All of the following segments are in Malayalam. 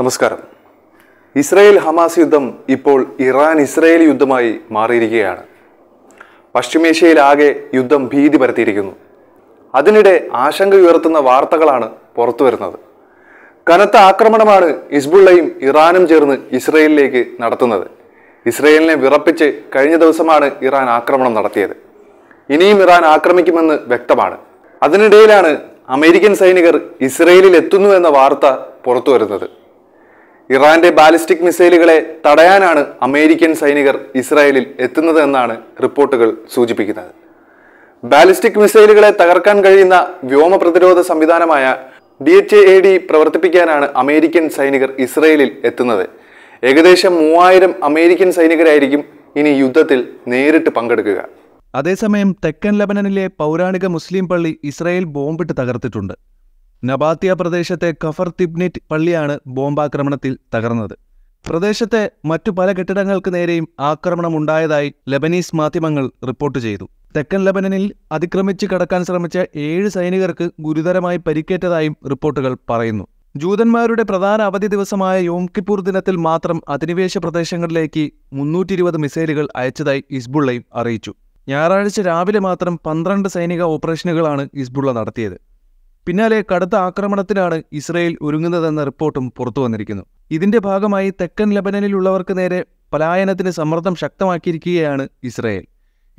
നമസ്കാരം ഇസ്രായേൽ ഹമാസ് യുദ്ധം ഇപ്പോൾ ഇറാൻ ഇസ്രായേൽ യുദ്ധമായി മാറിയിരിക്കുകയാണ് പശ്ചിമേഷ്യയിലാകെ യുദ്ധം ഭീതി പരത്തിയിരിക്കുന്നു അതിനിടെ ആശങ്ക ഉയർത്തുന്ന വാർത്തകളാണ് പുറത്തു വരുന്നത് കനത്ത ആക്രമണമാണ് ഇസ്ബുള്ളയും ഇറാനും ചേർന്ന് ഇസ്രയേലിലേക്ക് നടത്തുന്നത് ഇസ്രയേലിനെ വിറപ്പിച്ച് കഴിഞ്ഞ ദിവസമാണ് ഇറാൻ ആക്രമണം നടത്തിയത് ഇനിയും ഇറാൻ ആക്രമിക്കുമെന്ന് വ്യക്തമാണ് അതിനിടയിലാണ് അമേരിക്കൻ സൈനികർ ഇസ്രയേലിൽ എത്തുന്നു എന്ന വാർത്ത പുറത്തു വരുന്നത് ഇറാന്റെ ബാലിസ്റ്റിക് മിസൈലുകളെ തടയാനാണ് അമേരിക്കൻ സൈനികർ ഇസ്രായേലിൽ എത്തുന്നത് എന്നാണ് റിപ്പോർട്ടുകൾ സൂചിപ്പിക്കുന്നത് ബാലിസ്റ്റിക് മിസൈലുകളെ തകർക്കാൻ കഴിയുന്ന വ്യോമ പ്രതിരോധ സംവിധാനമായ ഡി എച്ച് എ ഡി പ്രവർത്തിപ്പിക്കാനാണ് അമേരിക്കൻ സൈനികർ ഇസ്രയേലിൽ എത്തുന്നത് ഏകദേശം മൂവായിരം അമേരിക്കൻ സൈനികരായിരിക്കും ഇനി യുദ്ധത്തിൽ നേരിട്ട് പങ്കെടുക്കുക അതേസമയം തെക്കൻ ലബനനിലെ പൗരാണിക മുസ്ലിം പള്ളി ഇസ്രായേൽ ബോംബിട്ട് തകർത്തിട്ടുണ്ട് നബാത്തിയ പ്രദേശത്തെ കഫർ തിബ്നിറ്റ് പള്ളിയാണ് ബോംബാക്രമണത്തിൽ തകർന്നത് പ്രദേശത്തെ മറ്റു പല കെട്ടിടങ്ങൾക്ക് നേരെയും ആക്രമണമുണ്ടായതായി ലബനീസ് മാധ്യമങ്ങൾ റിപ്പോർട്ട് ചെയ്തു തെക്കൻ ലബനനിൽ അതിക്രമിച്ച് കടക്കാൻ ശ്രമിച്ച ഏഴ് സൈനികർക്ക് ഗുരുതരമായി പരിക്കേറ്റതായും റിപ്പോർട്ടുകൾ പറയുന്നു ജൂതന്മാരുടെ പ്രധാന അവധി ദിവസമായ യോം കിപ്പൂർ ദിനത്തിൽ മാത്രം അധിനിവേശ പ്രദേശങ്ങളിലേക്ക് മുന്നൂറ്റി ഇരുപത് മിസൈലുകൾ അയച്ചതായി ഇസ്ബുള്ളയും അറിയിച്ചു ഞായറാഴ്ച രാവിലെ മാത്രം പന്ത്രണ്ട് സൈനിക ഓപ്പറേഷനുകളാണ് ഇസ്ബുള്ള നടത്തിയത് പിന്നാലെ കടുത്ത ആക്രമണത്തിനാണ് ഇസ്രയേൽ ഒരുങ്ങുന്നതെന്ന റിപ്പോർട്ടും പുറത്തു വന്നിരിക്കുന്നു ഇതിന്റെ ഭാഗമായി തെക്കൻ ലബനനിലുള്ളവർക്ക് നേരെ പലായനത്തിന് സമ്മർദ്ദം ശക്തമാക്കിയിരിക്കുകയാണ് ഇസ്രയേൽ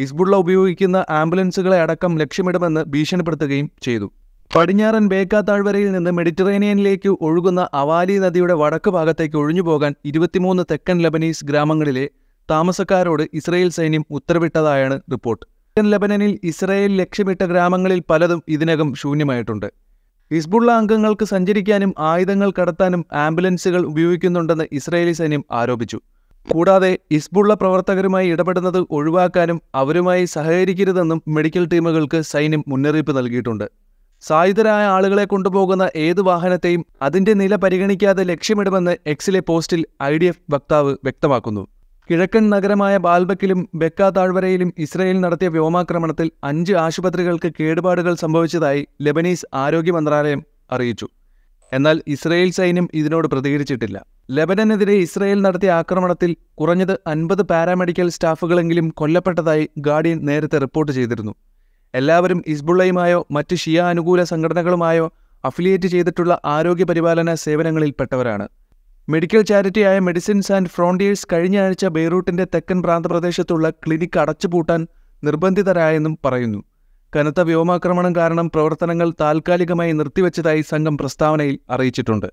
ഹിസ്ബുള്ള ഉപയോഗിക്കുന്ന ആംബുലൻസുകളെ അടക്കം ലക്ഷ്യമിടുമെന്ന് ഭീഷണിപ്പെടുത്തുകയും ചെയ്തു പടിഞ്ഞാറൻ ബേക്ക താഴ്വരയിൽ നിന്ന് മെഡിറ്ററേനിയനിലേക്ക് ഒഴുകുന്ന അവാലി നദിയുടെ വടക്ക് ഭാഗത്തേക്ക് ഒഴിഞ്ഞുപോകാൻ ഇരുപത്തിമൂന്ന് തെക്കൻ ലബനീസ് ഗ്രാമങ്ങളിലെ താമസക്കാരോട് ഇസ്രയേൽ സൈന്യം ഉത്തരവിട്ടതായാണ് റിപ്പോർട്ട് തെക്കൻ ലബനനിൽ ഇസ്രായേൽ ലക്ഷ്യമിട്ട ഗ്രാമങ്ങളിൽ പലതും ഇതിനകം ശൂന്യമായിട്ടുണ്ട് ഹിസ്ബുള്ള അംഗങ്ങൾക്ക് സഞ്ചരിക്കാനും ആയുധങ്ങൾ കടത്താനും ആംബുലൻസുകൾ ഉപയോഗിക്കുന്നുണ്ടെന്ന് ഇസ്രായേലി സൈന്യം ആരോപിച്ചു കൂടാതെ ഹിസ്ബുള്ള പ്രവർത്തകരുമായി ഇടപെടുന്നത് ഒഴിവാക്കാനും അവരുമായി സഹകരിക്കരുതെന്നും മെഡിക്കൽ ടീമുകൾക്ക് സൈന്യം മുന്നറിയിപ്പ് നൽകിയിട്ടുണ്ട് സായുധരായ ആളുകളെ കൊണ്ടുപോകുന്ന ഏത് വാഹനത്തെയും അതിന്റെ നില പരിഗണിക്കാതെ ലക്ഷ്യമിടുമെന്ന് എക്സിലെ പോസ്റ്റിൽ ഐ വക്താവ് വ്യക്തമാക്കുന്നു കിഴക്കൻ നഗരമായ ബാൽബക്കിലും ബെക്ക താഴ്വരയിലും ഇസ്രയേൽ നടത്തിയ വ്യോമാക്രമണത്തിൽ അഞ്ച് ആശുപത്രികൾക്ക് കേടുപാടുകൾ സംഭവിച്ചതായി ലെബനീസ് ആരോഗ്യ മന്ത്രാലയം അറിയിച്ചു എന്നാൽ ഇസ്രയേൽ സൈന്യം ഇതിനോട് പ്രതികരിച്ചിട്ടില്ല ലെബനനെതിരെ ഇസ്രയേൽ നടത്തിയ ആക്രമണത്തിൽ കുറഞ്ഞത് അൻപത് പാരാമെഡിക്കൽ സ്റ്റാഫുകളെങ്കിലും കൊല്ലപ്പെട്ടതായി ഗാർഡിയൻ നേരത്തെ റിപ്പോർട്ട് ചെയ്തിരുന്നു എല്ലാവരും ഇസ്ബുള്ളയുമായോ മറ്റ് ഷിയ അനുകൂല സംഘടനകളുമായോ അഫിലിയേറ്റ് ചെയ്തിട്ടുള്ള ആരോഗ്യ പരിപാലന സേവനങ്ങളിൽപ്പെട്ടവരാണ് മെഡിക്കൽ ചാരിറ്റിയായ മെഡിസിൻസ് ആൻഡ് ഫ്രോണ്ടിയേഴ്സ് കഴിഞ്ഞ ആഴ്ച ബെയ്റൂട്ടിന്റെ തെക്കൻ പ്രാന്തപ്രദേശത്തുള്ള ക്ലിനിക്ക് അടച്ചുപൂട്ടാൻ നിർബന്ധിതരായെന്നും പറയുന്നു കനത്ത വ്യോമാക്രമണം കാരണം പ്രവർത്തനങ്ങൾ താൽക്കാലികമായി നിർത്തിവച്ചതായി സംഘം പ്രസ്താവനയിൽ അറിയിച്ചിട്ടുണ്ട്